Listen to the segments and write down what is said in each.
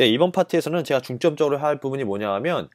예, 이번 파트에서는 제가 중점적으로 할 부분이 뭐냐 하면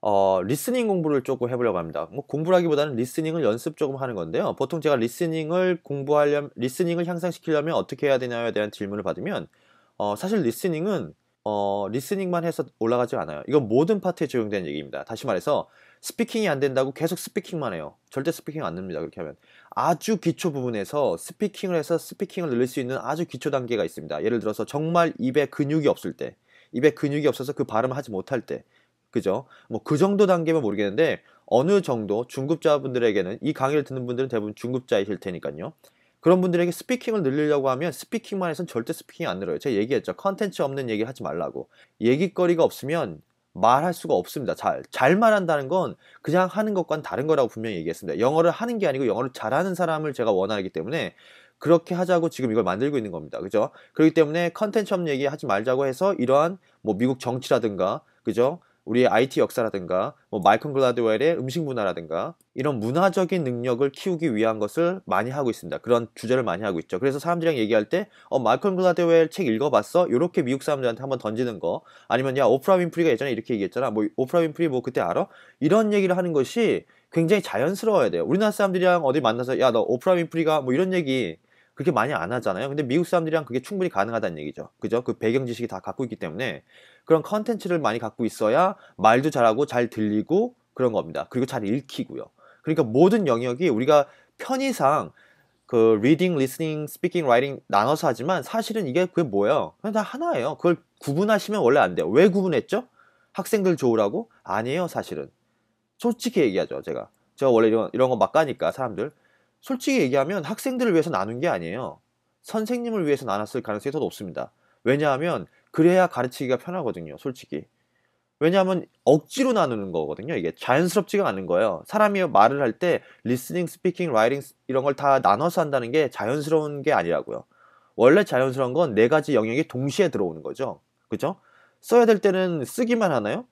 어, 리스닝 공부를 조금 해보려고 합니다. 뭐 공부라기보다는 리스닝을 연습 조금 하는 건데요. 보통 제가 리스닝을 공부하려면 리스닝을 향상시키려면 어떻게 해야 되냐에 대한 질문을 받으면 어, 사실 리스닝은 어, 리스닝만 해서 올라가지 않아요. 이건 모든 파트에 적용되는 얘기입니다. 다시 말해서 스피킹이 안 된다고 계속 스피킹만 해요. 절대 스피킹 안 됩니다. 그렇게 하면 아주 기초 부분에서 스피킹을 해서 스피킹을 늘릴 수 있는 아주 기초 단계가 있습니다. 예를 들어서 정말 입에 근육이 없을 때, 입에 근육이 없어서 그 발음을 하지 못할 때, 그죠? 뭐 그 정도 단계면 모르겠는데 어느 정도 중급자분들에게는 이 강의를 듣는 분들은 대부분 중급자이실 테니까요. 그런 분들에게 스피킹을 늘리려고 하면 스피킹만 해선 절대 스피킹이 안 늘어요. 제가 얘기했죠. 컨텐츠 없는 얘기 하지 말라고. 얘기거리가 없으면 말할 수가 없습니다. 잘, 잘 말한다는 건 그냥 하는 것과는 다른 거라고 분명히 얘기했습니다. 영어를 하는 게 아니고 영어를 잘하는 사람을 제가 원하기 때문에 그렇게 하자고 지금 이걸 만들고 있는 겁니다. 그죠? 그렇기 때문에 컨텐츠 없는 얘기 하지 말자고 해서 이러한 뭐 미국 정치라든가, 그죠? 우리의 IT 역사라든가 뭐 마이클 글라드웰의 음식 문화라든가 이런 문화적인 능력을 키우기 위한 것을 많이 하고 있습니다. 그런 주제를 많이 하고 있죠. 그래서 사람들이랑 얘기할 때 어, 마이클 글라드웰 책 읽어봤어? 이렇게 미국 사람들한테 한번 던지는 거 아니면 야 오프라 윈프리가 예전에 이렇게 얘기했잖아. 뭐 오프라 윈프리 뭐 그때 알아? 이런 얘기를 하는 것이 굉장히 자연스러워야 돼요. 우리나라 사람들이랑 어디 만나서 야 너 오프라 윈프리가 뭐 이런 얘기 그렇게 많이 안 하잖아요. 근데 미국 사람들이랑 그게 충분히 가능하다는 얘기죠. 그죠? 그 배경 지식이 다 갖고 있기 때문에 그런 컨텐츠를 많이 갖고 있어야 말도 잘하고 잘 들리고 그런 겁니다. 그리고 잘 읽히고요. 그러니까 모든 영역이 우리가 편의상 그 reading, listening, speaking, writing 나눠서 하지만 사실은 이게 그게 뭐예요? 그냥 다 하나예요. 그걸 구분하시면 원래 안 돼요. 왜 구분했죠? 학생들 좋으라고? 아니에요, 사실은. 솔직히 얘기하죠, 제가. 제가 원래 이런, 이런 거막 가니까 사람들. 솔직히 얘기하면 학생들을 위해서 나눈 게 아니에요. 선생님을 위해서 나눴을 가능성이 더 높습니다. 왜냐하면 그래야 가르치기가 편하거든요. 솔직히. 왜냐하면 억지로 나누는 거거든요. 이게 자연스럽지가 않은 거예요. 사람이 말을 할 때 리스닝, 스피킹, 라이팅 이런 걸 다 나눠서 한다는 게 자연스러운 게 아니라고요. 원래 자연스러운 건 네 가지 영역이 동시에 들어오는 거죠. 그죠? 써야 될 때는 쓰기만 하나요?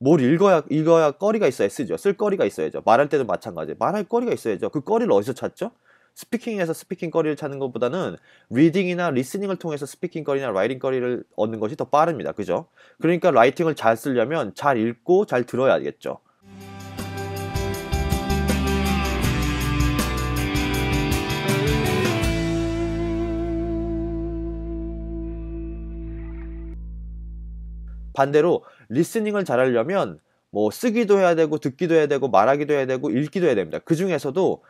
뭘 읽어야 읽어야 거리가 있어 야쓰죠쓸 거리가 있어야죠. 말할 때도 마찬가지. 말할 거리가 있어야죠. 그 거리를 어디서 찾죠? 스피킹에서 스피킹 거리를 찾는 것보다는 리딩이나 리스닝을 통해서 스피킹 거리나 라이팅 거리를 얻는 것이 더 빠릅니다. 그죠? 그러니까 라이팅을 잘 쓰려면 잘 읽고 잘 들어야 겠죠 반대로 리스닝을 잘하려면 뭐 쓰기도 해야 되고 듣기도 해야 되고 말하기도 해야 되고 읽기도 해야 됩니다. 그 중에서도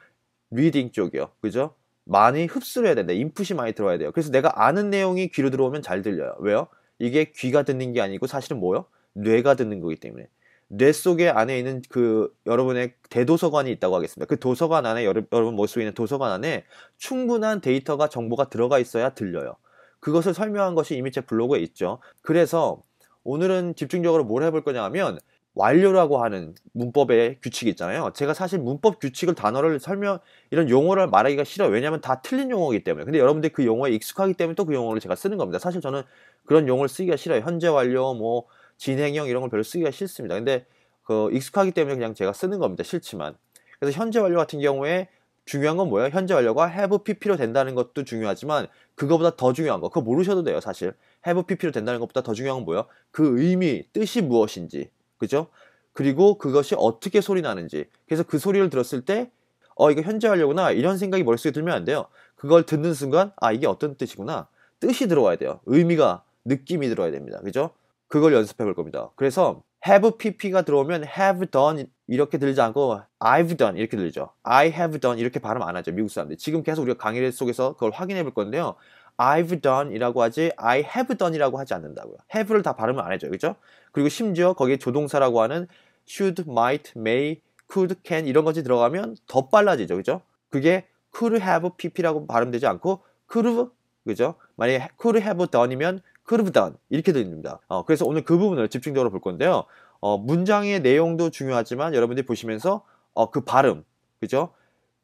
리딩 쪽이요. 그죠? 많이 흡수를 해야 된다. 인풋이 많이 들어야 돼요. 그래서 내가 아는 내용이 귀로 들어오면 잘 들려요. 왜요? 이게 귀가 듣는 게 아니고 사실은 뭐요? 뇌가 듣는 거기 때문에. 뇌 속에 안에 있는 그 여러분의 대도서관이 있다고 하겠습니다. 그 도서관 안에 여러분 머릿속에 있는 도서관 안에 충분한 데이터가 정보가 들어가 있어야 들려요. 그것을 설명한 것이 이미 제 블로그에 있죠. 그래서 오늘은 집중적으로 뭘 해볼 거냐 하면 완료라고 하는 문법의 규칙이 있잖아요. 제가 사실 문법 규칙을 단어를 설명 이런 용어를 말하기가 싫어요. 왜냐하면 다 틀린 용어이기 때문에. 근데 여러분들이 그 용어에 익숙하기 때문에 또 그 용어를 제가 쓰는 겁니다. 사실 저는 그런 용어를 쓰기가 싫어요. 현재 완료, 뭐 진행형 이런 걸 별로 쓰기가 싫습니다. 근데 그 익숙하기 때문에 그냥 제가 쓰는 겁니다. 싫지만. 그래서 현재 완료 같은 경우에 중요한 건 뭐예요? 현재 완료가 have pp로 된다는 것도 중요하지만 그거보다 더 중요한 거 그거 모르셔도 돼요 사실 해 a v e pp로 된다는 것보다 더 중요한 건 뭐예요? 그 의미, 뜻이 무엇인지. 그죠? 그리고 그것이 어떻게 소리 나는지. 그래서 그 소리를 들었을 때 어, 이거 현재 하려구나. 이런 생각이 머릿속에 들면 안 돼요. 그걸 듣는 순간 아, 이게 어떤 뜻이구나. 뜻이 들어와야 돼요. 의미가, 느낌이 들어야 됩니다. 그죠? 그걸 연습해 볼 겁니다. 그래서 have pp가 들어오면 have done 이렇게 들지 않고 I've done 이렇게 들리죠. I have done 이렇게 발음 안 하죠. 미국 사람들. 지금 계속 우리가 강의 속에서 그걸 확인해 볼 건데요. I've done이라고 하지 I have done이라고 하지 않는다고요. have를 다 발음을 안 해줘요. 그죠? 그리고 심지어 거기에 조동사라고 하는 should, might, may, could, can 이런 것이 들어가면 더 빨라지죠. 그죠? 그게 could have pp라고 발음되지 않고 could 그죠? 만약에 could have done이면 could done 이렇게 들립니다. 어, 그래서 오늘 그 부분을 집중적으로 볼 건데요. 어, 문장의 내용도 중요하지만 여러분들이 보시면서 어, 그 발음 그죠?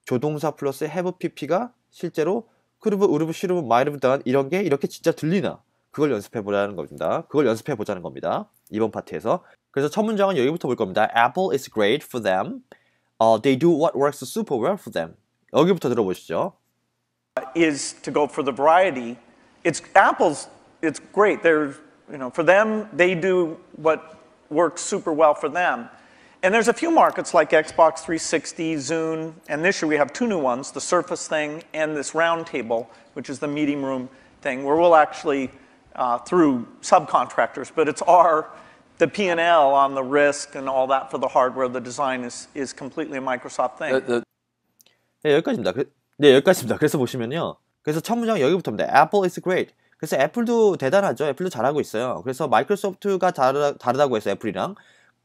조동사 플러스 have pp가 실제로 크루브, 우르브, 시루브, 마이르브, 단 이런 게 이렇게 진짜 들리나? 그걸 연습해보자는 겁니다. 그걸 연습해보자는 겁니다. 이번 파트에서. 그래서 첫 문장은 여기부터 볼 겁니다. Apple is great for them. Uh, they do what works super well for them. 여기부터 들어보시죠. Is to go for the variety. It's apples. It's great. They're you know for them they do what works super well for them. And there's a few markets like Xbox 360, Zune, and this year we have two new ones, the Surface thing and this round table, which is the meeting room thing, where we'll actually, uh, through subcontractors, but it's our, the P&L on the risk and all that for the hardware, the design is, is completely a Microsoft thing. 네, 네 여기까지입니다. 네, 여기까지입니다. 그래서 보시면요. 그래서 첫 문장 여기부터입니다. Apple is great. 그래서 애플도 대단하죠. 애플도 잘하고 있어요. 그래서 마이크로소프트가 다르, 다르다고 해서 애플이랑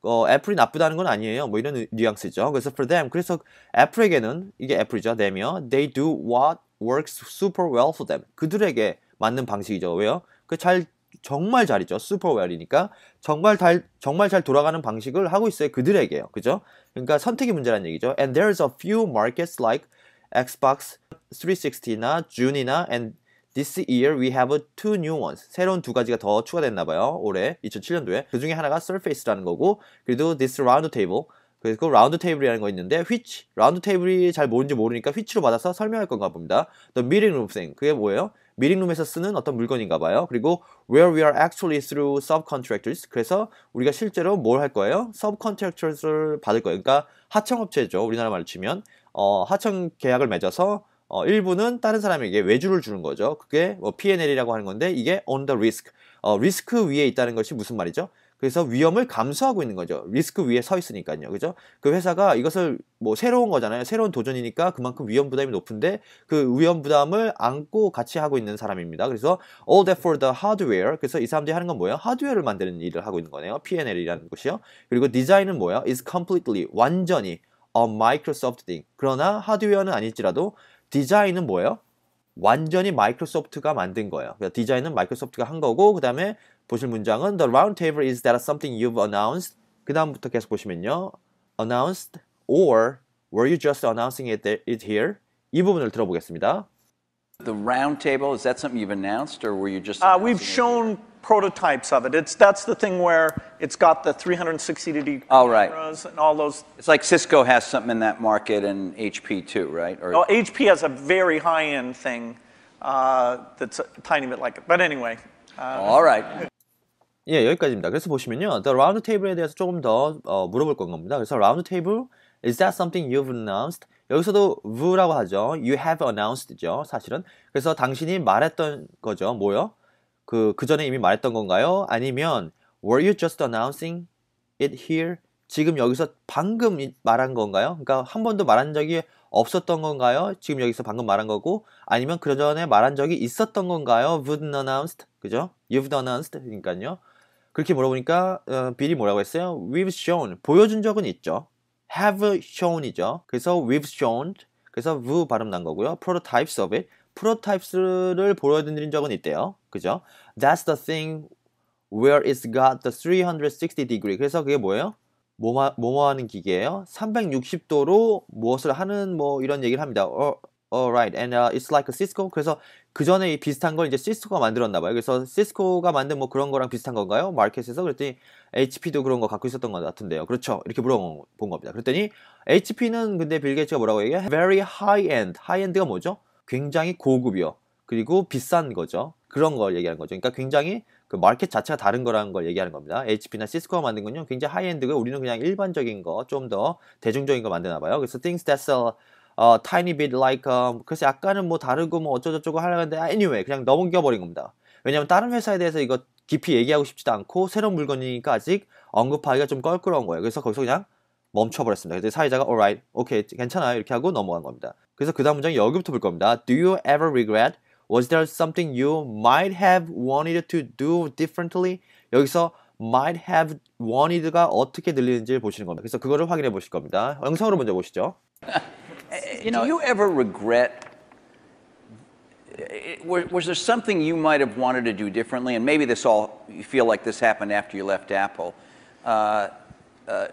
어, 애플이 나쁘다는 건 아니에요. 뭐 이런 뉘앙스죠. 그래서 for them, 그래서 애플에게는 이게 애플이죠. them이요. They do what works super well for them. 그들에게 맞는 방식이죠. 왜요? 그 잘 정말 잘이죠. super well이니까 정말 잘 정말 잘 돌아가는 방식을 하고 있어요. 그들에게요. 그죠? 그러니까 선택이 문제라는 얘기죠. And there's a few markets like Xbox 360나 June이나 and This year we have two new ones. 새로운 두 가지가 더 추가됐나 봐요. 올해 2007년도에. 그 중에 하나가 Surface라는 거고 그리고 this round table 그래서 그 라운드 테이블이라는 거 있는데 which 라운드 테이블이 잘 뭔지 모르니까 which로 받아서 설명할 건가 봅니다. The meeting room thing 그게 뭐예요? 미팅룸에서 쓰는 어떤 물건인가 봐요. 그리고 where we are actually through subcontractors 그래서 우리가 실제로 뭘 할 거예요? subcontractors를 받을 거예요. 그러니까 하청업체죠. 우리나라 말로 치면 어, 하청 계약을 맺어서 어, 일부는 다른 사람에게 외주를 주는 거죠. 그게 뭐 P&L이라고 하는 건데 이게 on the risk. 어, 리스크 위에 있다는 것이 무슨 말이죠? 그래서 위험을 감수하고 있는 거죠. 리스크 위에 서 있으니까요. 그죠? 그 회사가 이것을 뭐 새로운 거잖아요. 새로운 도전이니까 그만큼 위험 부담이 높은데 그 위험 부담을 안고 같이 하고 있는 사람입니다. 그래서 all that for the hardware. 그래서 이 사람들이 하는 건 뭐예요? 하드웨어를 만드는 일을 하고 있는 거네요. P&L이라는 것이요. 그리고 디자인은 뭐예요? is completely 완전히 a Microsoft thing. 그러나 하드웨어는 아닐지라도 디자인은 뭐예요? 완전히 마이크로소프트가 만든 거예요. 그러니까 디자인은 마이크로소프트가 한 거고 그 다음에 보실 문장은 The round table is that something you've announced. 그 다음부터 계속 보시면요. Announced or were you just announcing it, it here? 이 부분을 들어보겠습니다. The round table is that something you've announced or were you just? Uh, we've shown prototypes of it. It's that's the thing where it's got the 360 degree all oh, right. cameras and all those. It's like Cisco has something in that market and HP too, right? Or oh, HP has a very high end thing uh, that's a tiny bit like it. But anyway. Uh, all right. 예, 여기까지입니다. 그래서 보시면요. The round table에 대해서 조금 더 어, 물어볼 건 겁니다. 그래서 round table is that something you've announced? 여기서도 who라고 하죠. You have announced죠. 사실은. 그래서 당신이 말했던 거죠. 뭐요? 그, 그 전에 이미 말했던 건가요? 아니면 were you just announcing it here? 지금 여기서 방금 말한 건가요? 그러니까 한 번도 말한 적이 없었던 건가요? 지금 여기서 방금 말한 거고 아니면 그 전에 말한 적이 있었던 건가요? w o u l d announced 그죠? You've announced 그러니까요. 그렇게 물어보니까 어, 빌이 뭐라고 했어요? We've shown 보여준 적은 있죠. Have shown이죠. 그래서 we've shown 그래서 w 발음 난 거고요. Prototypes of it 프로타입스를 보여드린 적은 있대요. 그죠? That's the thing where it's got the 360 degree. 그래서 그게 뭐예요? 뭐뭐 뭐 하는 기계예요? 360도로 무엇을 하는 뭐 이런 얘기를 합니다. 어, Alright, and uh, it's like a Cisco. 그래서 그 전에 비슷한 걸 이제 시스코가 만들었나 봐요. 그래서 시스코가 만든 뭐 그런 거랑 비슷한 건가요? 마켓에서 그랬더니 HP도 그런 거 갖고 있었던 것 같은데요. 그렇죠? 이렇게 물어본 겁니다. 그랬더니 HP는 근데 빌게츠가 뭐라고 얘기해? Very high end. high end가 뭐죠? 굉장히 고급이요. 그리고 비싼 거죠. 그런 걸 얘기하는 거죠. 그러니까 굉장히 그 마켓 자체가 다른 거라는 걸 얘기하는 겁니다. HP나 시스코가 만든 건요, 굉장히 하이엔드고 우리는 그냥 일반적인 거, 좀 더 대중적인 거 만드나 봐요. 그래서 things that sell u 어, tiny bit like, um, 그래서 약간은 뭐 다르고 뭐 어쩌저쩌고 하려고 했는데 anyway 그냥 넘겨버린 겁니다. 왜냐면 다른 회사에 대해서 이거 깊이 얘기하고 싶지도 않고 새로운 물건이니까 아직 언급하기가 좀 껄끄러운 거예요. 그래서 거기서 그냥 멈춰버렸습니다. 그래서 사회자가 alright, 오케이, okay, 괜찮아요 이렇게 하고 넘어간 겁니다. 그래서 그 다음 문장 여기부터 볼 겁니다. Do you ever regret? Was there something you might have wanted to do differently? 여기서 might have wanted가 어떻게 들리는지 보시는 겁니다. 그래서 그거를 확인해 보실 겁니다. 영상으로 먼저 보시죠. You know, do you ever regret? Was there something you might have wanted to do differently? And maybe this all you feel like this happened after you left Apple. Uh, uh,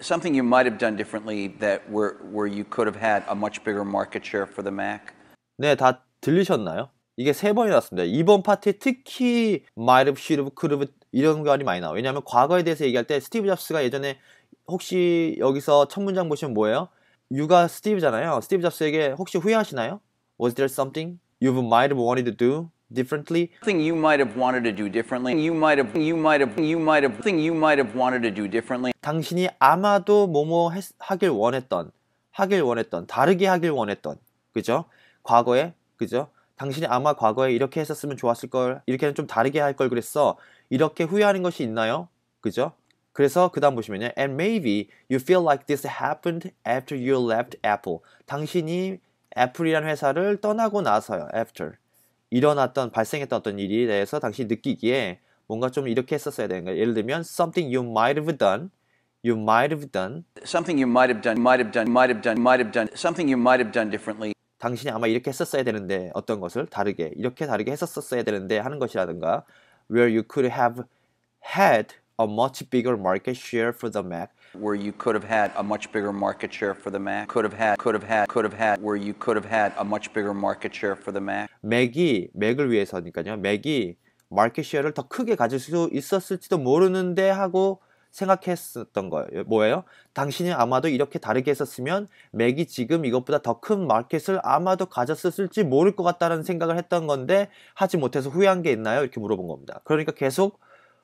something you might have done differently that where where you could have had a much bigger market share for the Mac? 네, 다 들리셨나요? 이게 세 번이 났습니다. 이번 파트에 특히 마이브 쉬르브 크루브 이런 말이 많이 나와요. 왜냐하면 과거에 대해서 얘기할 때 스티브 잡스가 예전에 혹시 여기서 첫 문장 보시면 뭐예요? 유가 스티브잖아요. 스티브 잡스에게 혹시 후회하시나요? Was there something you might have wanted to do differently. Thing you might have wanted to do differently. You might have you might have you might have thing you might have wanted to do differently. 당신이 아마도 뭐뭐 했, 하길 원했던 하길 원했던 다르게 하길 원했던 그죠? 과거에 그죠? 당신이 아마 과거에 이렇게 했었으면 좋았을 걸 이렇게는 좀 다르게 할 걸 그랬어 이렇게 후회하는 것이 있나요? 그죠? 그래서 그 다음 보시면요 and maybe you feel like this happened after you left Apple 당신이 애플이란 회사를 떠나고 나서요 after 일어났던 발생했던 어떤 일에 대해서 당신이 느끼기에 뭔가 좀 이렇게 했었어야 되는 거예요. 예를 들면 something you might have done you might have done something you might have done might have done might have done might have done something you might have done differently 당신이 아마 이렇게 했었어야 되는데 어떤 것을 다르게 이렇게 다르게 했었어야 되는데 하는 것이라든가 where you could have had a much bigger market share for the Mac where you could have had a much bigger market share for the Mac. Could have had, could have had, could have had, where you could have had a much bigger market share for the Mac. 맥이 맥을 위해서니까요. 맥이 마켓 쉐어를 더 크게 가질 수 있었을지도 모르는데 하고 생각했었던 거예요. 뭐예요? 당신이 아마도 이렇게 다르게 했었으면 맥이 지금 이것보다 더 큰 마켓을 아마도 가졌을지 모를 것 같다는 생각을 했던 건데 하지 못해서 후회한 게 있나요? 이렇게 물어본 겁니다. 그러니까 계속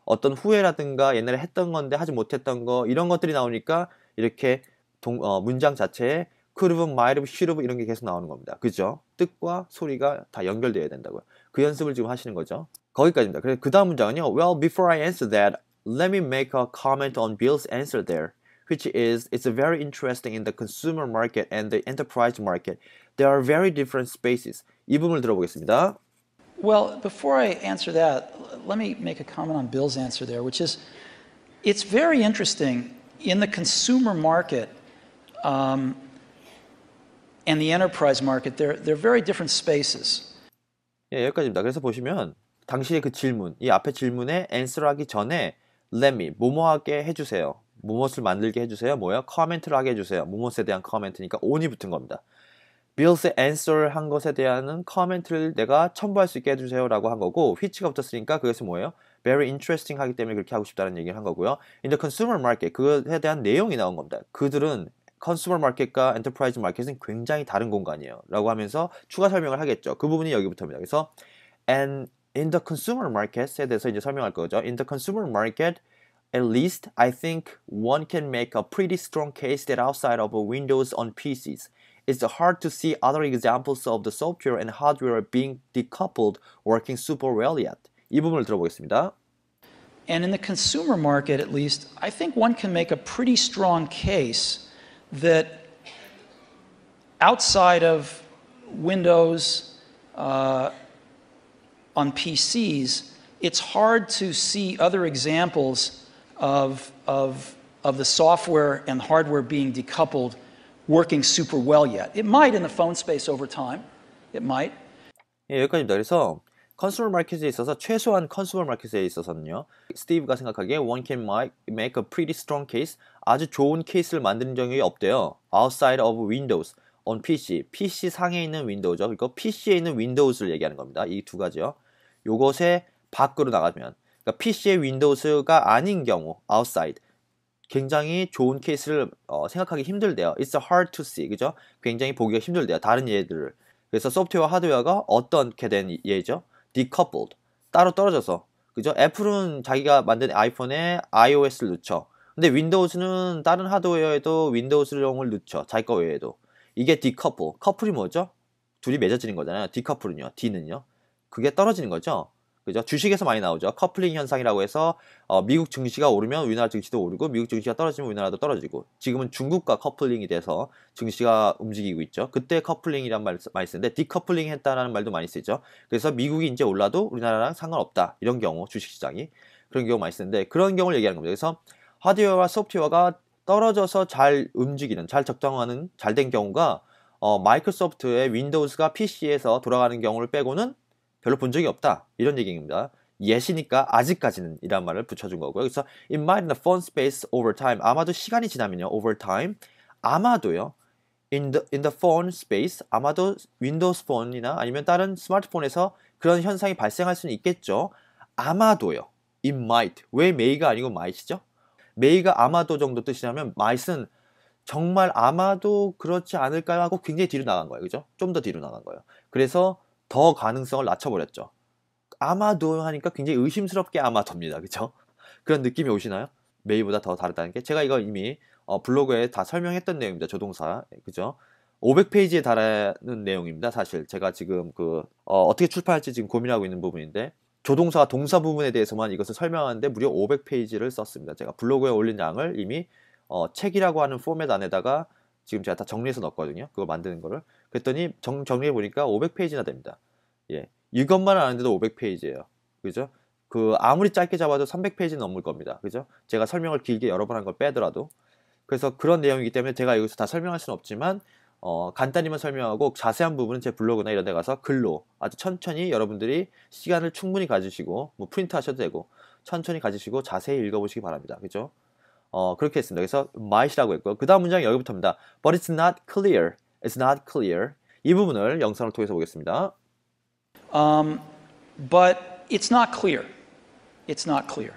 어떤 후회라든가 옛날에 했던 건데 하지 못했던 거 이런 것들이 나오니까 이렇게 동, 어, 문장 자체에 could've, h m 크루브, 마이르브, 쉬르브 이런 게 계속 나오는 겁니다. 그죠? 뜻과 소리가 다연결되어야 된다고요. 그 연습을 지금 하시는 거죠. 거기까지입니다. 그래서 그 다음 문장은요. Well, before I answer that, let me make a comment on Bill's answer there, which is it's very interesting in the consumer market and the enterprise market. There are very different spaces. 이 부분을 들어보겠습니다. Well, before I answer that, let me make a comment on Bill's answer there, which is it's very interesting in the consumer market um, and the enterprise market, they're, they're very different spaces. 예, 여기까지입니다. 그래서 보시면 당시의 그 질문, 이 앞에 질문에 answer 하기 전에 let me, 뭐뭐하게 해주세요. 무엇을 만들게 해주세요. 뭐야? 커멘트를 하게 해주세요. 무엇에 대한 커멘트니까 on이 붙은 겁니다. 빌스 앤서를 한 것에 대한 커멘트를 내가 첨부할 수 있게 해주세요라고 한 거고 which가 붙었으니까 그것은 뭐예요? very interesting 하기 때문에 그렇게 하고 싶다는 얘기를 한 거고요. in the consumer market 그에 대한 내용이 나온 겁니다. 그들은 컨슈머 마켓과 엔터프라이즈 마켓은 굉장히 다른 공간이에요. 라고 하면서 추가 설명을 하겠죠. 그 부분이 여기부터입니다. 그래서 and in the consumer market에 대해서 이제 설명할 거죠. in the consumer market At least I think one can make a pretty strong case that outside of Windows on PCs, it's hard to see other examples of the software and hardware being decoupled working super well yet. 이 부분을 들어보겠습니다. And in the consumer market, at least, I think one can make a pretty strong case that outside of Windows uh, on PCs, it's hard to see other examples of, of, of the software and hardware being decoupled working super well yet. It might in the phone space over time. It might. 예, 여기까지입니다. 그래서 컨슈머 마켓에 있어서 최소한 컨슈머 마켓에 있어서는요. 스티브가 생각하기에 one can make a pretty strong case 아주 좋은 케이스를 만드는 적이 없대요. outside of windows on PC. PC 상에 있는 윈도우죠. 그러니까 PC에 있는 윈도우스를 얘기하는 겁니다. 이 두 가지요. 요것에 밖으로 나가면 그러니까 PC의 윈도우스가 아닌 경우 outside 굉장히 좋은 케이스를 어, 생각하기 힘들대요. It's hard to see. 그죠? 굉장히 보기가 힘들대요. 다른 예들을. 그래서 소프트웨어 하드웨어가 어떻게 된 예죠? decoupled. 따로 떨어져서. 그죠? 애플은 자기가 만든 아이폰에 iOS를 넣죠. 근데 윈도우즈는 다른 하드웨어에도 윈도우즈용을 넣죠. 자기 거 외에도. 이게 디커 c 커플이 뭐죠? 둘이 맺어지는 거잖아요. 디커플은요 D는요. 그게 떨어지는 거죠. 그죠? 주식에서 많이 나오죠. 커플링 현상이라고 해서 어, 미국 증시가 오르면 우리나라 증시도 오르고 미국 증시가 떨어지면 우리나라도 떨어지고 지금은 중국과 커플링이 돼서 증시가 움직이고 있죠. 그때 커플링이란 말 많이 쓰는데 디커플링 했다라는 말도 많이 쓰죠. 그래서 미국이 이제 올라도 우리나라랑 상관없다 이런 경우 주식시장이 그런 경우 많이 쓰는데 그런 경우를 얘기하는 겁니다. 그래서 하드웨어와 소프트웨어가 떨어져서 잘 움직이는 잘 적정하는 잘 된 경우가 어, 마이크로소프트의 윈도우스가 PC에서 돌아가는 경우를 빼고는 별로 본 적이 없다. 이런 얘기입니다. 예시니까 아직까지는 이란 말을 붙여준 거고요. 그래서 it might in the phone space over time 아마도 시간이 지나면요 over time 아마도요 in the in the phone space 아마도 윈도우스 폰이나 아니면 다른 스마트폰에서 그런 현상이 발생할 수는 있겠죠. 아마도요 it might 왜 may가 아니고 might이죠? may가 아마도 정도 뜻이냐면 might은 정말 아마도 그렇지 않을까요 하고 굉장히 뒤로 나간 거예요, 그죠? 좀 더 뒤로 나간 거예요. 그래서 더 가능성을 낮춰버렸죠. 아마도 하니까 굉장히 의심스럽게 아마도입니다. 그쵸? 그런 느낌이 오시나요? 메이보다 더 다르다는 게 제가 이거 이미 어, 블로그에 다 설명했던 내용입니다. 조동사 예, 그죠? 500페이지에 달하는 내용입니다. 사실 제가 지금 그 어, 떻게 출판할지 지금 고민하고 있는 부분인데 조동사와 동사 부분에 대해서만 이것을 설명하는데 무려 500페이지를 썼습니다. 제가 블로그에 올린 양을 이미 어, 책이라고 하는 포맷 안에다가 지금 제가 다 정리해서 넣었거든요. 그거 만드는 거를 그랬더니 정, 정리해 보니까 500페이지나 됩니다. 예. 이것만 아는데도 500페이지예요. 그죠? 그 아무리 짧게 잡아도 300페이지는 넘을 겁니다. 그죠? 제가 설명을 길게 여러 번 한 걸 빼더라도 그래서 그런 내용이기 때문에 제가 여기서 다 설명할 수는 없지만 어, 간단히만 설명하고 자세한 부분은 제 블로그나 이런 데 가서 글로 아주 천천히 여러분들이 시간을 충분히 가지시고 뭐 프린트 하셔도 되고 천천히 가지시고 자세히 읽어보시기 바랍니다. 그죠? 어, 그렇게 했습니다. 그래서 might이라고 했고요. 그 다음 문장 이 여기부터입니다. But it's not clear It's not clear. 이 부분을 영상을 통해서 보겠습니다. Um, but it's not clear. It's not clear.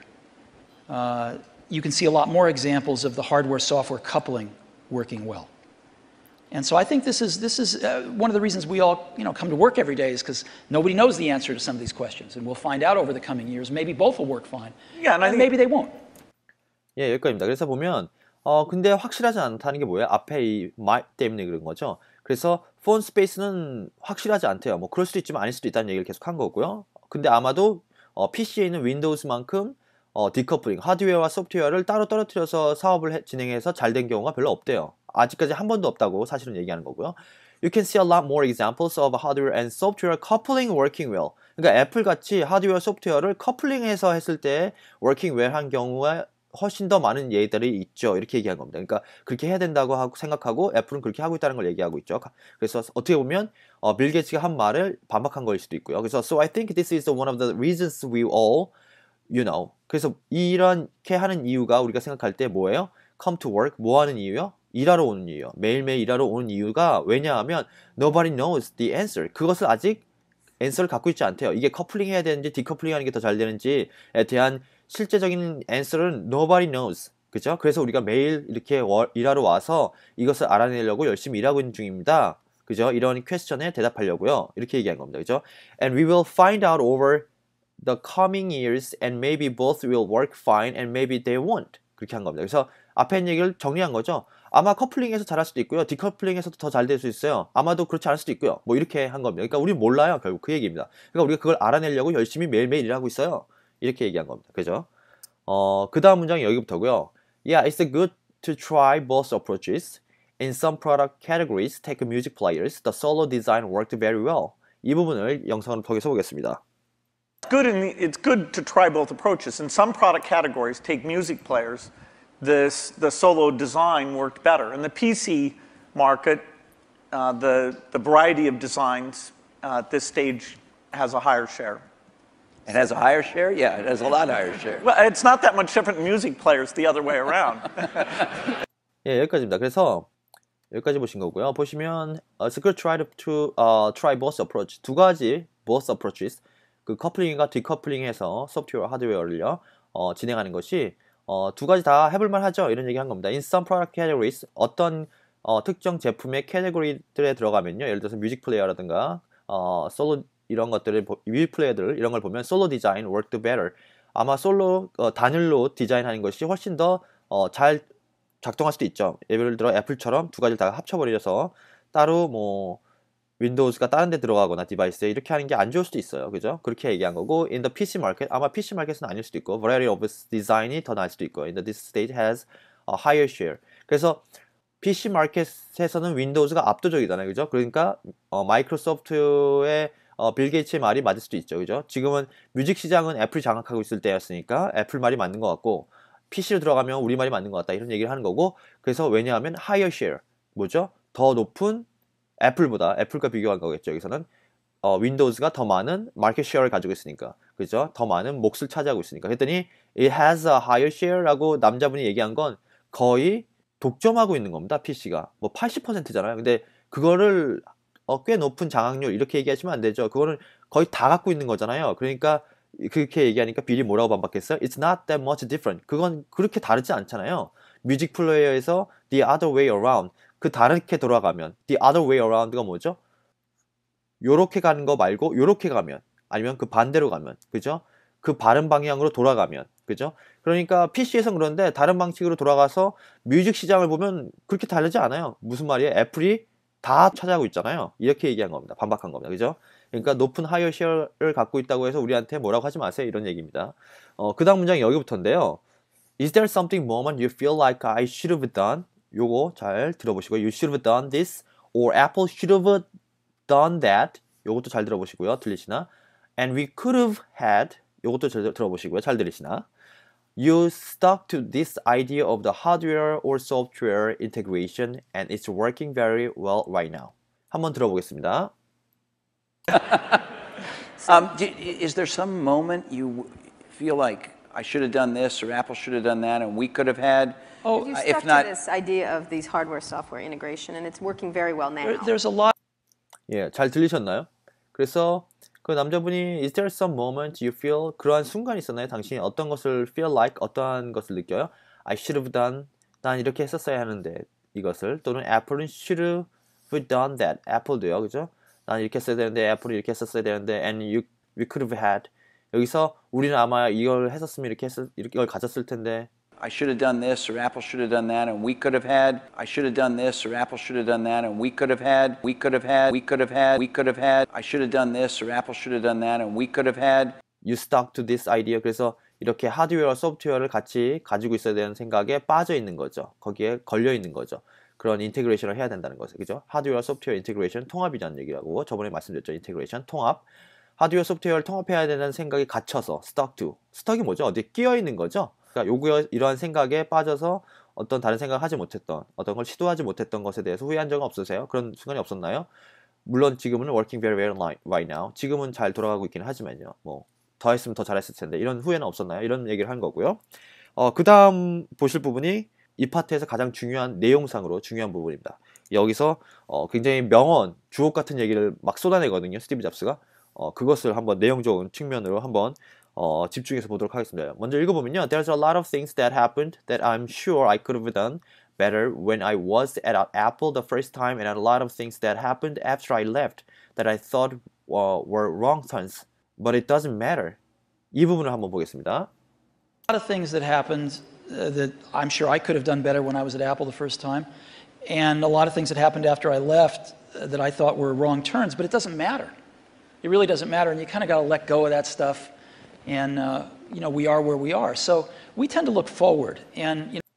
Uh, you can see a lot more examples of the hardware-software coupling working well. And so I think this is, this is uh, one of the reasons we all you know, come to work every day is because nobody knows the answer to some of these questions. And we'll find out over the coming years. Maybe both will work fine. Yeah, and, and maybe they won't. 예, 여기까지입니다. 그래서 보면 어, 근데 확실하지 않다는 게 뭐예요? 앞에 이 my 때문에 그런 거죠. 그래서 폰 스페이스는 확실하지 않대요. 뭐 그럴 수도 있지만 아닐 수도 있다는 얘기를 계속 한 거고요. 근데 아마도 어, PC에 있는 윈도우즈만큼 어, 디커플링, 하드웨어와 소프트웨어를 따로 떨어뜨려서 사업을 해, 진행해서 잘 된 경우가 별로 없대요. 아직까지 한 번도 없다고 사실은 얘기하는 거고요. You can see a lot more examples of hardware and software coupling working well. 그러니까 애플 같이 하드웨어 소프트웨어를 커플링해서 했을 때 working well 한 경우에 훨씬 더 많은 예들이 있죠. 이렇게 얘기한 겁니다. 그러니까 그렇게 해야 된다고 하고 생각하고 애플은 그렇게 하고 있다는 걸 얘기하고 있죠. 그래서 어떻게 보면 어, 빌 게이츠가 한 말을 반박한 거일 수도 있고요. 그래서 so I think this is one of the reasons we all you know. 그래서 이렇게 하는 이유가 우리가 생각할 때 뭐예요? come to work 뭐 하는 이유요? 일하러 오는 이유요. 매일매일 일하러 오는 이유가 왜냐하면 nobody knows the answer. 그것을 아직 answer를 갖고 있지 않대요. 이게 커플링 해야 되는지 디커플링 하는 게 더 잘 되는지에 대한 실제적인 answer은 nobody knows. 그죠? 그래서 우리가 매일 이렇게 월, 일하러 와서 이것을 알아내려고 열심히 일하고 있는 중입니다. 그죠? 이런 퀘스천에 대답하려고요. 이렇게 얘기한 겁니다. 그죠? And we will find out over the coming years and maybe both will work fine and maybe they won't. 그렇게 한 겁니다. 그래서 앞에 얘기를 정리한 거죠. 아마 커플링에서 잘할 수도 있고요. 디커플링에서도 더 잘 될 수 있어요. 아마도 그렇지 않을 수도 있고요. 뭐 이렇게 한 겁니다. 그러니까 우리 몰라요. 결국 그 얘기입니다. 그러니까 우리가 그걸 알아내려고 열심히 매일매일 일하고 있어요. 이렇게 얘기한 겁니다. 그죠? 어, 그 다음 문장이 여기부터고요. Yeah, it's good to try both approaches. In some product categories, take music players, the solo design worked very well. 이 부분을 영상으로 통해서 보겠습니다. Good in the, it's good to try both approaches. In some product categories, take music players, this, the solo design worked better. In the PC market, uh, the, the variety of designs uh, at this stage has a higher share. It has a higher share? Yeah, it has a lot higher share. Well, it's not that much different music players the other way around. 예, 여기까지입니다. 그래서 여기까지 보신 거고요. 보시면 uh, Skill t r y to uh, try b o s s approach 두 가지 b o s s approaches 그 커플링과 디커플링해서 소프트웨어 하드웨어를요 어, 진행하는 것이 어, 두 가지 다 해볼만 하죠. 이런 얘기한 겁니다. In some product categories 어떤 어, 특정 제품의 캐테고리들에 들어가면요. 예를 들어서 뮤직 플레이어라든가 어, 솔로 이런 것들을 위플레이어들 이런 걸 보면 솔로 디자인 worked better 아마 솔로 어, 단일로 디자인하는 것이 훨씬 더잘 어, 작동할 수도 있죠. 예를 들어 애플처럼 두 가지를 다 합쳐버려서 따로 뭐 윈도우즈가 다른 데 들어가거나 디바이스에 이렇게 하는 게 안 좋을 수도 있어요. 그죠? 그렇게 얘기한 거고 in the PC market 아마 PC 마켓은 아닐 수도 있고 variety of design이 더 나을 수도 있고 in the this stage has a higher share. 그래서 PC 마켓에서는 윈도우즈가 압도적이잖아요. 그죠? 그러니까 어, 마이크로소프트의 어, 빌 게이츠 의 말이 맞을 수도 있죠. 그죠? 지금은 뮤직 시장은 애플이 장악하고 있을 때였으니까 애플 말이 맞는 것 같고 PC로 들어가면 우리 말이 맞는 것 같다. 이런 얘기를 하는 거고 그래서 왜냐하면 higher share 뭐죠? 더 높은 애플보다 애플과 비교한 거겠죠. 여기서는 어, 윈도우즈가 더 많은 마켓 쉐어를 가지고 있으니까 그죠? 더 많은 몫을 차지하고 있으니까 그랬더니 it has a higher share라고 남자분이 얘기한 건 거의 독점하고 있는 겁니다. PC가 뭐 80%잖아요. 근데 그거를 어, 꽤 높은 장악률 이렇게 얘기하시면 안 되죠. 그거는 거의 다 갖고 있는 거잖아요. 그러니까 그렇게 얘기하니까 빌이 뭐라고 반박했어요? It's not that much different. 그건 그렇게 다르지 않잖아요. 뮤직 플레이어에서 the other way around 그 다르게 돌아가면 the other way around가 뭐죠? 요렇게 가는 거 말고 요렇게 가면 아니면 그 반대로 가면 그죠? 그 바른 방향으로 돌아가면 그죠? 그러니까 PC에선 그런데 다른 방식으로 돌아가서 뮤직 시장을 보면 그렇게 다르지 않아요. 무슨 말이에요? 애플이 다 차지하고 있잖아요. 이렇게 얘기한 겁니다. 반박한 겁니다. 그죠? 그러니까 높은 하이어 시어를 갖고 있다고 해서 우리한테 뭐라고 하지 마세요. 이런 얘기입니다. 어, 그 다음 문장이 여기부터인데요. Is there something more t n you feel like I should have done? 요거 잘 들어보시고요. You should have done this or Apple should have done that. 요것도 잘 들어보시고요. 들리시나? And we could have had. 요것도 잘 들어보시고요. 잘 들리시나? you stuck to this idea of the hardware or software integration and it's working very well right now. 한번 들어보겠습니다. um, is there some moment you feel like I should have done this or Apple should have done that and we could have had? Oh, you stuck if not, to this idea of these hardware software integration and it's working very well now. There's a lot. 예, 잘 들리셨나요? 그래서 그 남자분이 Is there some moment you feel 그러한 순간이 있었나요? 당신이 어떤 것을 feel like 어떠한 것을 느껴요? I should have done 난 이렇게 했었어야 하는데 이것을 또는 Apple은 should have done that Apple도요 그죠? 난 이렇게 했어야 되는데 Apple이 이렇게 했었어야 되는데 and you we could have had 여기서 우리는 아마 이걸 했었으면 이렇게 했을 이걸 가졌을 텐데 I should have done this, or Apple should have done that, and we could have had. I should have done this, or Apple should have done that, and we could have had. We could have had. We could have had. We could have had. I should have done this, or Apple should have done that, and we could have had. You stuck to this idea. 그래서 이렇게 하드웨어와 소프트웨어를 같이 가지고 있어야 되는 생각에 빠져 있는 거죠. 거기에 걸려 있는 거죠. 그런 인테그레이션을 해야 된다는 거죠. 그죠? 하드웨어 소프트웨어 인테그레이션 통합이라는 얘기라고 저번에 말씀드렸죠. 인테그레이션 통합. 하드웨어 소프트웨어를 통합해야 되는 생각이 갇혀서 stuck to. stuck이 뭐죠? 어디 끼어 있는 거죠? 그러니까 요구의 이러한 생각에 빠져서 어떤 다른 생각을 하지 못했던 어떤 걸 시도하지 못했던 것에 대해서 후회한 적은 없으세요? 그런 순간이 없었나요? 물론 지금은 working very well right now. 지금은 잘 돌아가고 있긴 하지만요. 뭐 더 했으면 더 잘했을 텐데 이런 후회는 없었나요? 이런 얘기를 한 거고요. 어, 그 다음 보실 부분이 이 파트에서 가장 중요한 내용상으로 중요한 부분입니다. 여기서 어, 굉장히 명언, 주옥 같은 얘기를 막 쏟아내거든요. 스티브 잡스가. 어, 그것을 한번 내용적인 측면으로 한번 어, 집중해서 보도록 하겠습니다. 먼저 읽어보면요. There's a lot of things that happened that I'm sure I could have done better when I was at Apple the first time, and a lot of things that happened after I left that I thought uh, were wrong turns. But it doesn't matter. 이 부분을 한번 보겠습니다. A lot of things that happened that I'm sure I could have done better when I was at Apple the first time, and a lot of things that happened after I left that I thought were wrong turns. But it doesn't matter. It really doesn't matter, and you kind of got to let go of that stuff and uh, you know we are where we are. So we tend to look forward. And you know.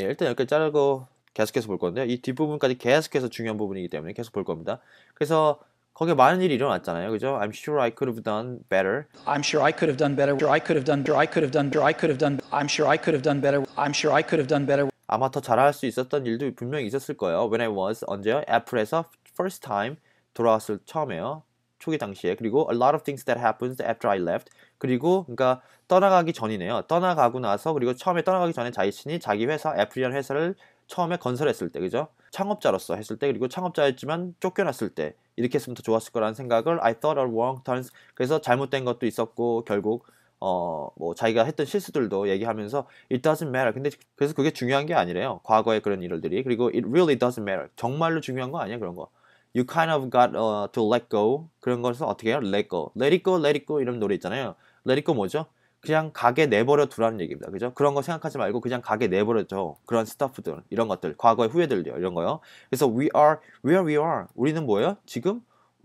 예, 일단 여기까지 자르고 계속해서 볼 건데요. 이 뒷부분까지 계속해서 중요한 부분이기 때문에 계속 볼 겁니다. 그래서 거기에 많은 일이 일어났잖아요. 그죠? I'm sure I could have done better. I'm sure I could have done better. I could have done better. I could have done better. I could have done. I'm sure I could have done better. I'm sure I could have done better. 아마 더 잘할 수 있었던 일도 분명히 있었을 거예요. When I was 언제요? 애플에서 first time 돌아왔을 처음에요. 초기 당시에 그리고 a lot of things that happened after I left 그리고 그러니까 떠나가기 전이네요. 떠나가고 나서 그리고 처음에 떠나가기 전에 자이친이 자기 회사 애플이라는 회사를 처음에 건설했을 때 그죠? 창업자로서 했을 때 그리고 창업자였지만 쫓겨났을 때 이렇게 했으면 더 좋았을 거라는 생각을 I thought o wrong turns 그래서 잘못된 것도 있었고 결국 어뭐 자기가 했던 실수들도 얘기하면서 it doesn't matter 근데 그래서 그게 중요한 게 아니래요 과거의 그런 일들이 그리고 it really doesn't matter 정말로 중요한 거 아니야 그런 거 you kind of got uh, to let go 그런 거에서 어떻게 해요 let go let it go let it go 이런 노래 있잖아요 레디고 뭐죠? 그냥 가게 내버려 두라는 얘기입니다. 그죠? 그런 거 생각하지 말고 그냥 가게 내버려 둬. 그런 스타프들, 이런 것들, 과거의 후회들요, 이런 거요. 그래서 we are, where we are. 우리는 뭐예요? 지금?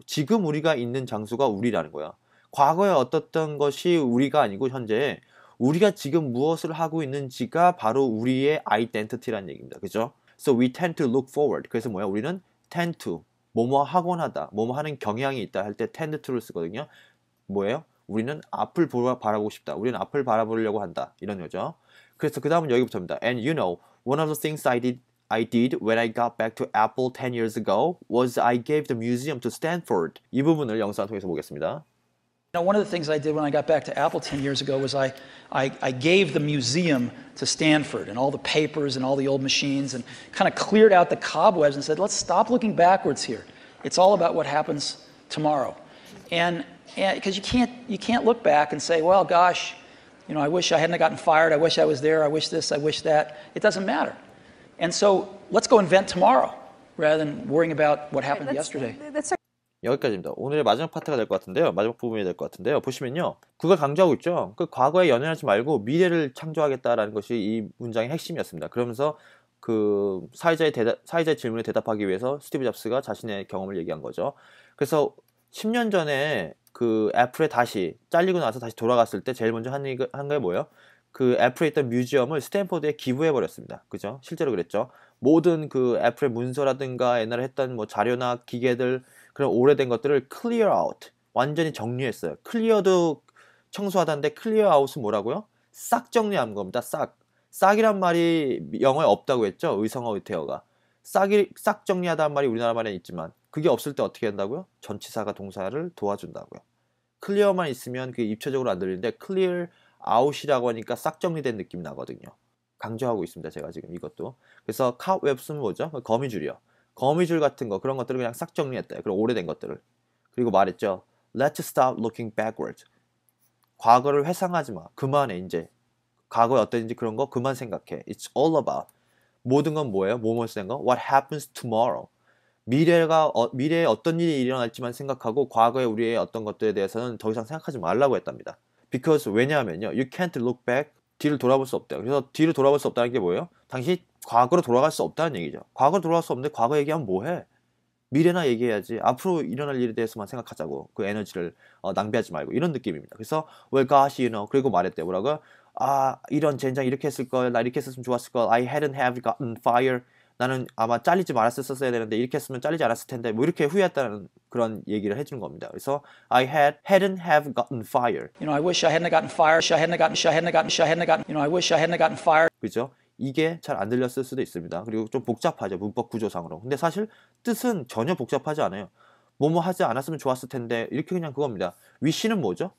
지금 우리가 있는 장소가 우리라는 거야. 과거에 어떻던 것이 우리가 아니고 현재 우리가 지금 무엇을 하고 있는지가 바로 우리의 아이덴티티라는 얘기입니다. 그죠? So we tend to look forward. 그래서 뭐야? 우리는 tend to 뭐뭐 하곤 하다, 뭐뭐 하는 경향이 있다 할 때 tend to를 쓰거든요. 뭐예요? 우리는 앞을 바라보고 싶다. 우리는 앞을 바라보려고 한다. 이런 거죠. 그래서 그 다음은 여기부터입니다. And you know, one of the things I did I did when I got back to Apple 10 years ago was I gave the museum to Stanford. 이 부분을 영상 통해서 보겠습니다. Now, one of the things I did when I got back to Apple 10 years ago was I, I, I gave the museum to Stanford and all the papers and all the old machines and kind of cleared out the cobwebs and said, let's stop looking backwards here. It's all about what happens tomorrow. And And because you can't, you can't look back and say, well, gosh, you know, I wish I hadn't gotten fired. I wish I was there. I wish this. I wish that. It doesn't matter. And so let's go invent tomorrow rather than worrying about what happened that's, yesterday. That's 여기까지입니다. 오늘의 마지막 파트가 될 것 같은데요. 마지막 부분이 될 것 같은데요. 보시면요. 그걸 강조하고 있죠. 그 과거에 연연하지 말고 미래를 창조하겠다라는 것이 이 문장의 핵심이었습니다. 그러면서 그 사회자의 대답, 사회자의 질문에 대답하기 위해서 스티브 잡스가 자신의 경험을 얘기한 거죠. 그래서 10년 전에 그 애플에 다시 잘리고 나서 다시 돌아갔을 때 제일 먼저 한, 한 게 뭐예요? 그 애플에 있던 뮤지엄을 스탠포드에 기부해 버렸습니다. 그죠? 실제로 그랬죠. 모든 그 애플의 문서라든가 옛날에 했던 뭐 자료나 기계들 그런 오래된 것들을 클리어 아웃 완전히 정리했어요. 클리어도 청소하다는데 클리어 아웃은 뭐라고요? 싹 정리한 겁니다. 싹. 싹이란 말이 영어에 없다고 했죠. 의성어 의태어가. 싹이 싹 정리하다는 말이 우리나라 말에 있지만 그게 없을 때 어떻게 한다고요? 전치사가 동사를 도와준다고요. 클리어만 있으면 그게 입체적으로 안 들리는데 클리어 아웃이라고 하니까 싹 정리된 느낌 나거든요. 강조하고 있습니다. 제가 지금 이것도. 그래서 카웹스는 뭐죠? 거미줄이요. 거미줄 같은 거 그런 것들을 그냥 싹 정리했다. 그리고 오래된 것들을. 그리고 말했죠. Let's stop looking backward. 과거를 회상하지 마. 그만해 이제. 과거에 어땠는지 그런 거 그만 생각해. It's all about. 모든 건 뭐예요? 뭐뭐로 된 거? What happens tomorrow. 미래가 어, 미래에 어떤 일이 일어날지만 생각하고 과거에 우리의 어떤 것들에 대해서는 더 이상 생각하지 말라고 했답니다. Because 왜냐하면요, you can't look back 뒤를 돌아볼 수 없다. 그래서 뒤를 돌아볼 수 없다는 게 뭐예요? 당시 과거로 돌아갈 수 없다는 얘기죠. 과거로 돌아갈 수 없는데 과거 얘기하면 뭐해? 미래나 얘기해야지. 앞으로 일어날 일에 대해서만 생각하자고. 그 에너지를 어, 낭비하지 말고 이런 느낌입니다. 그래서 well gosh, you know. 그리고 말했대 뭐라고? 아 이런 젠장 이렇게 했을 걸, 나 이렇게 했으면 좋았을 걸. I hadn't have gotten fire. 나는 아마 잘리지 말았었어야 되는데 이렇게 했으면 잘리지 않았을 텐데 뭐 이렇게 후회했다는 그런 얘기를 해주는 겁니다. 그래서 I had hadn't have gotten fired. You know, I wish I hadn't gotten fired. I hadn't gotten. I hadn't gotten. I hadn't gotten. You know, I wish I hadn't gotten fired. 그죠? 이게 잘 안 들렸을 수도 있습니다. 그리고 좀 복잡하죠 문법 구조상으로. 근데 사실 뜻은 전혀 복잡하지 않아요. 뭐 뭐 하지 않았으면 좋았을 텐데 이렇게 그냥 그겁니다. 위시는 뭐죠?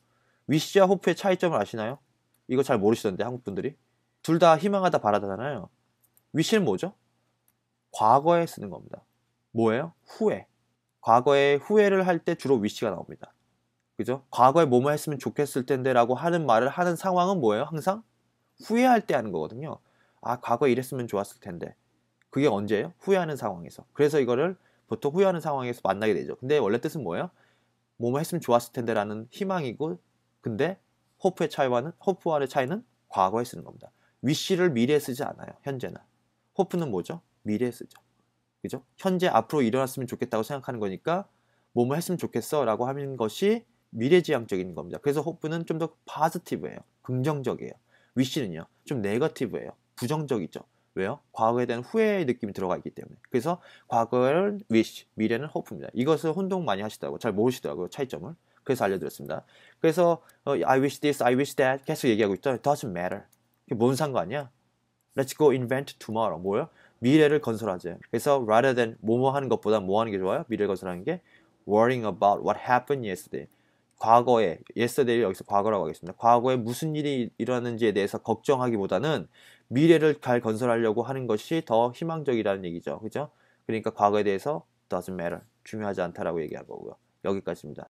위시와 호프의 차이점을 아시나요? 이거 잘 모르시던데 한국 분들이 둘 다 희망하다 바라다잖아요. 위시는 뭐죠? 과거에 쓰는 겁니다. 뭐예요? 후회. 과거에 후회를 할 때 주로 위시가 나옵니다. 그죠? 과거에 뭐뭐 했으면 좋겠을 텐데 라고 하는 말을 하는 상황은 뭐예요? 항상 후회할 때 하는 거거든요. 아, 과거에 이랬으면 좋았을 텐데. 그게 언제예요? 후회하는 상황에서. 그래서 이거를 보통 후회하는 상황에서 만나게 되죠. 근데 원래 뜻은 뭐예요? 뭐뭐 했으면 좋았을 텐데 라는 희망이고, 근데 호프의 차이와는, 호프와의 차이는 과거에 쓰는 겁니다. 위시를 미래에 쓰지 않아요. 현재나. 호프는 뭐죠? 미래에 쓰죠. 그죠? 현재 앞으로 일어났으면 좋겠다고 생각하는 거니까 몸을 했으면 좋겠어라고 하는 것이 미래지향적인 겁니다. 그래서 호프는 좀 더 파스티브예요. 긍정적이에요. 위시는요. 좀 네거티브예요. 부정적이죠. 왜요? 과거에 대한 후회의 느낌이 들어가 있기 때문에. 그래서 과거는 위시, 미래는 호프입니다. 이것을 혼동 많이 하시더라고요. 잘 모르시더라고요. 차이점을. 그래서 알려드렸습니다. 그래서 어, I wish this, I wish that 계속 얘기하고 있죠. It doesn't matter. 이게 뭔 상관이야? Let's go invent tomorrow. 뭐요? 미래를 건설하지. 그래서 rather than 뭐뭐 하는 것보다 뭐 하는 게 좋아요? 미래를 건설하는 게 worrying about what happened yesterday. 과거에 yesterday를 여기서 과거라고 하겠습니다. 과거에 무슨 일이 일어났는지에 대해서 걱정하기보다는 미래를 잘 건설하려고 하는 것이 더 희망적이라는 얘기죠. 그죠? 그러니까 과거에 대해서 doesn't matter. 중요하지 않다라고 얘기한 거고요. 여기까지입니다.